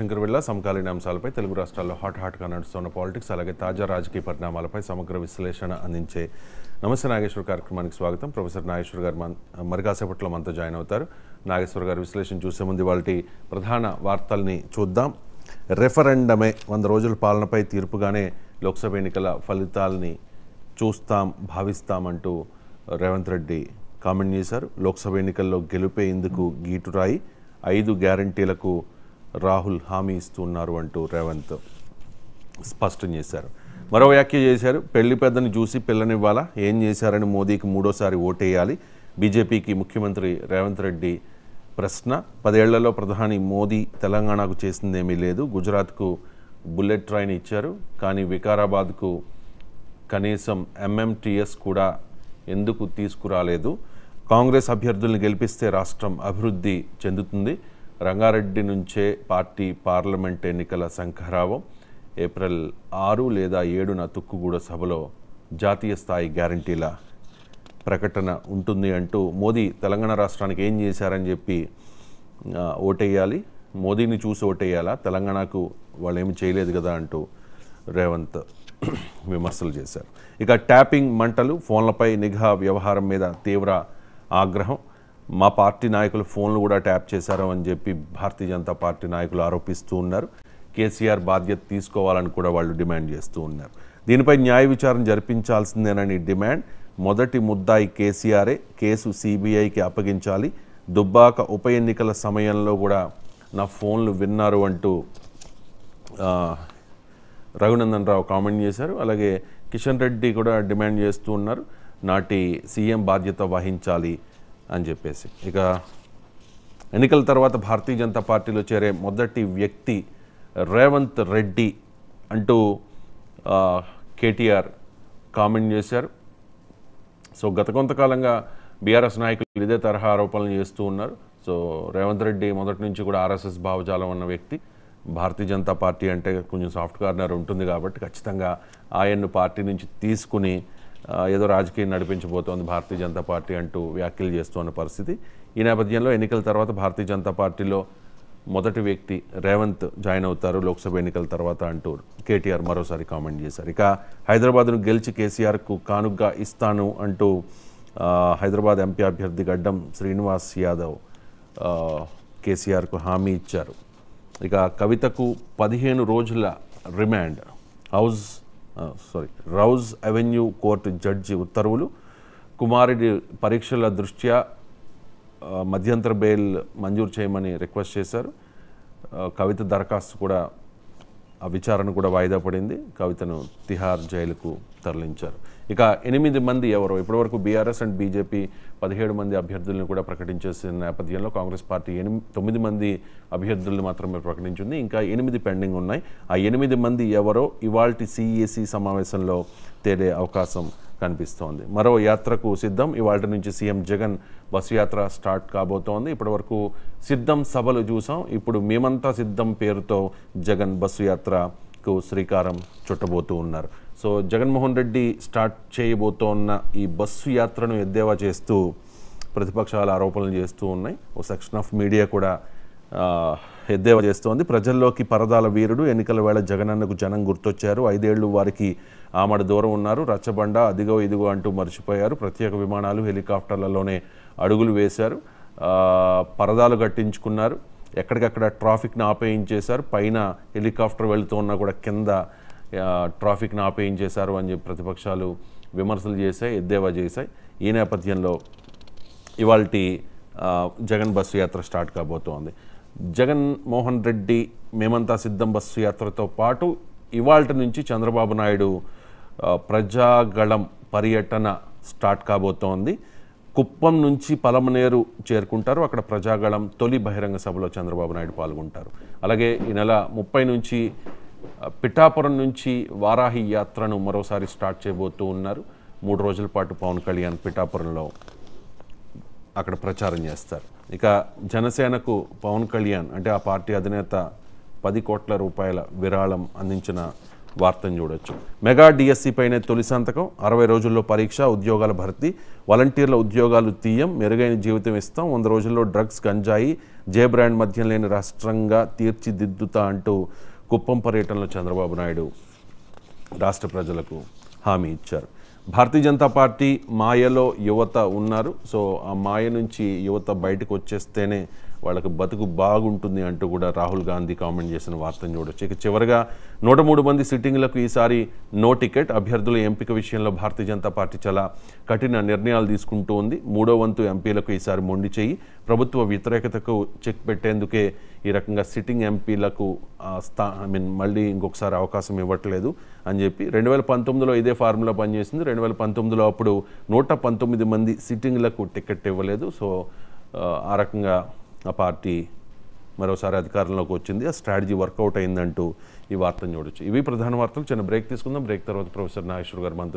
శంకర్ బిర్లా సమకాలీన అంశాలపై తెలుగు రాష్ట్రాల్లో హాట్ హాట్గా నడుస్తున్న పాలిటిక్స్ అలాగే తాజా రాజకీయ పరిణామాలపై సమగ్ర విశ్లేషణ అందించే నమస్తే నాగేశ్వర్ కార్యక్రమానికి స్వాగతం ప్రొఫెసర్ నాగేశ్వర్ గారు మరికాసేపట్లో మనతో జాయిన్ అవుతారు నాగేశ్వర్ గారు విశ్లేషణ చూసే ముందు వాళ్ళ ప్రధాన వార్తల్ని చూద్దాం రెఫరెండమే వంద రోజుల పాలనపై తీర్పుగానే లోక్సభ ఎన్నికల ఫలితాలని చూస్తాం భావిస్తామంటూ రేవంత్ రెడ్డి కామెంట్ చేశారు లోక్సభ ఎన్నికల్లో గెలుపే ఇందుకు గీటురాయి ఐదు గ్యారంటీలకు రాహుల్ హామీ ఇస్తున్నారు అంటూ రేవంత్ స్పష్టం చేశారు మరో వ్యాఖ్య చేశారు పెళ్లి పెద్దని చూసి పిల్లనివ్వాలా ఏం చేశారని మోదీకి మూడోసారి ఓటేయాలి బీజేపీకి ముఖ్యమంత్రి రేవంత్ రెడ్డి ప్రశ్న పదేళ్లలో ప్రధాని మోదీ తెలంగాణకు చేసిందేమీ లేదు గుజరాత్కు బుల్లెట్ ట్రైన్ ఇచ్చారు కానీ వికారాబాద్కు కనీసం ఎంఎంటీఎస్ కూడా ఎందుకు తీసుకురాలేదు కాంగ్రెస్ అభ్యర్థుల్ని గెలిపిస్తే రాష్ట్రం అభివృద్ధి చెందుతుంది రంగారెడ్డి నుంచే పార్టీ పార్లమెంట్ ఎన్నికల శంఖరావం ఏప్రిల్ ఆరు లేదా ఏడున తుక్కుగూడ సభలో జాతీయ స్థాయి గ్యారంటీల ప్రకటన ఉంటుంది అంటూ మోదీ తెలంగాణ రాష్ట్రానికి ఏం చేశారని చెప్పి ఓటేయాలి మోదీని చూసి ఓటేయాలా తెలంగాణకు వాళ్ళు ఏమి చేయలేదు కదా అంటూ రేవంత్ విమర్శలు చేశారు ఇక ట్యాపింగ్ మంటలు ఫోన్లపై నిఘా వ్యవహారం మీద తీవ్ర ఆగ్రహం మా పార్టీ నాయకులు ఫోన్లు కూడా ట్యాప్ చేశారు అని చెప్పి భారతీయ జనతా పార్టీ నాయకులు ఆరోపిస్తూ ఉన్నారు కేసీఆర్ బాధ్యత తీసుకోవాలని కూడా వాళ్ళు డిమాండ్ చేస్తూ ఉన్నారు దీనిపై న్యాయ విచారణ జరిపించాల్సిందేనని డిమాండ్ మొదటి ముద్దాయి కేసీఆరే కేసు సిబిఐకి అప్పగించాలి దుబ్బాక ఉప ఎన్నికల సమయంలో కూడా నా ఫోన్లు విన్నారు అంటూ రఘునందన్ రావు కామెంట్ చేశారు అలాగే కిషన్ రెడ్డి కూడా డిమాండ్ చేస్తూ ఉన్నారు నాటి సీఎం బాధ్యత వహించాలి అని చెప్పేసి ఇక ఎన్నికల తర్వాత భారతీయ జనతా పార్టీలో చేరే మొదటి వ్యక్తి రేవంత్ రెడ్డి అంటూ కేటీఆర్ కామెంట్ చేశారు సో గత కొంతకాలంగా బీఆర్ఎస్ నాయకులు ఇదే తరహా ఆరోపణలు చేస్తూ ఉన్నారు సో రేవంత్ రెడ్డి మొదటి నుంచి కూడా ఆర్ఎస్ఎస్ భావజాలం ఉన్న వ్యక్తి భారతీయ జనతా పార్టీ అంటే కొంచెం సాఫ్ట్ కార్నర్ ఉంటుంది కాబట్టి ఖచ్చితంగా ఆయన్ను పార్టీ నుంచి తీసుకుని ఏదో రాజకీయం నడిపించబోతోంది భారతీయ జనతా పార్టీ అంటూ వ్యాఖ్యలు చేస్తున్న పరిస్థితి ఈ నేపథ్యంలో ఎన్నికల తర్వాత భారతీయ జనతా పార్టీలో మొదటి వ్యక్తి రేవంత్ జాయిన్ అవుతారు లోక్సభ ఎన్నికల తర్వాత అంటూ కేటీఆర్ మరోసారి కామెంట్ చేశారు ఇక హైదరాబాద్ను గెలిచి కేసీఆర్కు కానుగ్గా ఇస్తాను అంటూ హైదరాబాద్ ఎంపీ అభ్యర్థి గడ్డం శ్రీనివాస్ యాదవ్ కేసీఆర్కు హామీ ఇచ్చారు ఇక కవితకు పదిహేను రోజుల remand house sorry Rouse Avenue court జడ్జి ఉత్తర్వులు కుమారుడి పరీక్షల దృష్ట్యా మధ్యంతర బెయిల్ మంజూరు చేయమని రిక్వెస్ట్ చేశారు కవిత దరఖాస్తు కూడా ఆ విచారణ కూడా వాయిదా పడింది కవితను తిహార్ జైలుకు తరలించారు ఇక ఎనిమిది మంది ఎవరు ఇప్పటివరకు బీఆర్ఎస్ అండ్ బీజేపీ పదిహేడు మంది అభ్యర్థులను కూడా ప్రకటించేసిన నేపథ్యంలో కాంగ్రెస్ పార్టీ ఎనిమిది తొమ్మిది మంది అభ్యర్థులను మాత్రమే ప్రకటించింది ఇంకా ఎనిమిది పెండింగ్ ఉన్నాయి ఆ ఎనిమిది మంది ఎవరో ఇవాల్టి సిఈసి సమావేశంలో తేలే అవకాశం కనిపిస్తోంది మరో యాత్రకు సిద్ధం ఇవాళ నుంచి సీఎం జగన్ బస్సు యాత్ర స్టార్ట్ కాబోతోంది ఇప్పటివరకు సిద్ధం సభలు చూసాం ఇప్పుడు మేమంతా సిద్ధం పేరుతో జగన్ బస్సు యాత్ర కు శ్రీకారం చుట్టబోతూ ఉన్నారు సో జగన్మోహన్ రెడ్డి స్టార్ట్ చేయబోతోన్న ఈ బస్సు యాత్రను ఎద్దేవా చేస్తూ ప్రతిపక్షాలు ఆరోపణలు చేస్తూ ఉన్నాయి ఓ సెక్షన్ ఆఫ్ మీడియా కూడా ఎద్దేవా చేస్తోంది ప్రజల్లోకి పరదాల వీరుడు ఎన్నికల వేళ జగనన్నకు జనం గుర్తొచ్చారు ఐదేళ్లు వారికి ఆమడ దూరం ఉన్నారు రచ్చబండ అదిగో ఇదిగో అంటూ మర్చిపోయారు ప్రత్యేక విమానాలు హెలికాప్టర్లలోనే అడుగులు వేశారు పరదాలు కట్టించుకున్నారు ఎక్కడికక్కడ ట్రాఫిక్ని ఆపేయించేశారు పైన హెలికాప్టర్ వెళుతూ ఉన్నా కూడా కింద ట్రాఫిక్ని ఆపేయించేశారు అని చెప్పి ప్రతిపక్షాలు విమర్శలు చేశాయి ఎద్దేవా చేశాయి ఈ నేపథ్యంలో ఇవాళ జగన్ బస్సు యాత్ర స్టార్ట్ కాబోతోంది జగన్ మోహన్ రెడ్డి మేమంతా సిద్ధం బస్సు యాత్రతో పాటు ఇవాళ నుంచి చంద్రబాబు నాయుడు ప్రజాగళం పర్యటన స్టార్ట్ కాబోతోంది కుప్పం నుంచి పలమనేరు చేరుకుంటారు అక్కడ ప్రజాగళం తొలి బహిరంగ సభలో చంద్రబాబు నాయుడు పాల్గొంటారు అలాగే ఈ నెల ముప్పై నుంచి పిఠాపురం నుంచి వారాహి యాత్రను మరోసారి స్టార్ట్ చేయబోతూ ఉన్నారు మూడు రోజుల పాటు పవన్ కళ్యాణ్ పిఠాపురంలో అక్కడ ప్రచారం చేస్తారు ఇక జనసేనకు పవన్ కళ్యాణ్ అంటే ఆ పార్టీ అధినేత పది కోట్ల రూపాయల విరాళం అందించిన వార్తను చూడొచ్చు మెగా డిఎస్సి e పైనే తొలి సంతకం అరవై రోజుల్లో పరీక్ష ఉద్యోగాల భర్తీ వాలంటీర్ల ఉద్యోగాలు తీయం మెరుగైన జీవితం ఇస్తాం వంద రోజుల్లో డ్రగ్స్ గంజాయి జే బ్రాండ్ మధ్యం లేని రాష్ట్రంగా తీర్చిదిద్దుతా అంటూ కుప్పం పర్యటనలో చంద్రబాబు నాయుడు రాష్ట్ర ప్రజలకు హామీ ఇచ్చారు భారతీయ జనతా పార్టీ మాయలో యువత ఉన్నారు సో ఆ మాయ నుంచి యువత బయటకు వచ్చేస్తేనే వాళ్ళకి బతుకు బాగుంటుంది అంటూ కూడా రాహుల్ గాంధీ కామెంట్ చేసిన వార్తను చూడొచ్చు ఇక చివరిగా నూట మూడు మంది సిట్టింగ్లకు ఈసారి నో టికెట్ అభ్యర్థుల ఎంపిక విషయంలో భారతీయ జనతా పార్టీ చాలా కఠిన నిర్ణయాలు తీసుకుంటూ ఉంది మూడో వంతు ఎంపీలకు ఈసారి మొండి చేయి ప్రభుత్వ వ్యతిరేకతకు చెక్ పెట్టేందుకే ఈ రకంగా సిట్టింగ్ ఎంపీలకు స్థా ఐ మీన్ మళ్ళీ ఇంకొకసారి అవకాశం ఇవ్వట్లేదు అని చెప్పి రెండు వేల పంతొమ్మిదిలో ఇదే ఫార్ములా పనిచేసింది రెండు వేల పంతొమ్మిదిలో అప్పుడు నూట పంతొమ్మిది మంది సిట్టింగ్లకు టికెట్ ఇవ్వలేదు సో ఆ రకంగా ఆ పార్టీ మరోసారి అధికారంలోకి వచ్చింది ఆ స్ట్రాటజీ వర్కౌట్ అయిందంటూ ఈ వార్తను చూడొచ్చు ఇవి ప్రధాన వార్తలు చిన్న బ్రేక్ తీసుకుందాం బ్రేక్ తర్వాత ప్రొఫెసర్ నాగేశ్వర్ గారు మనతో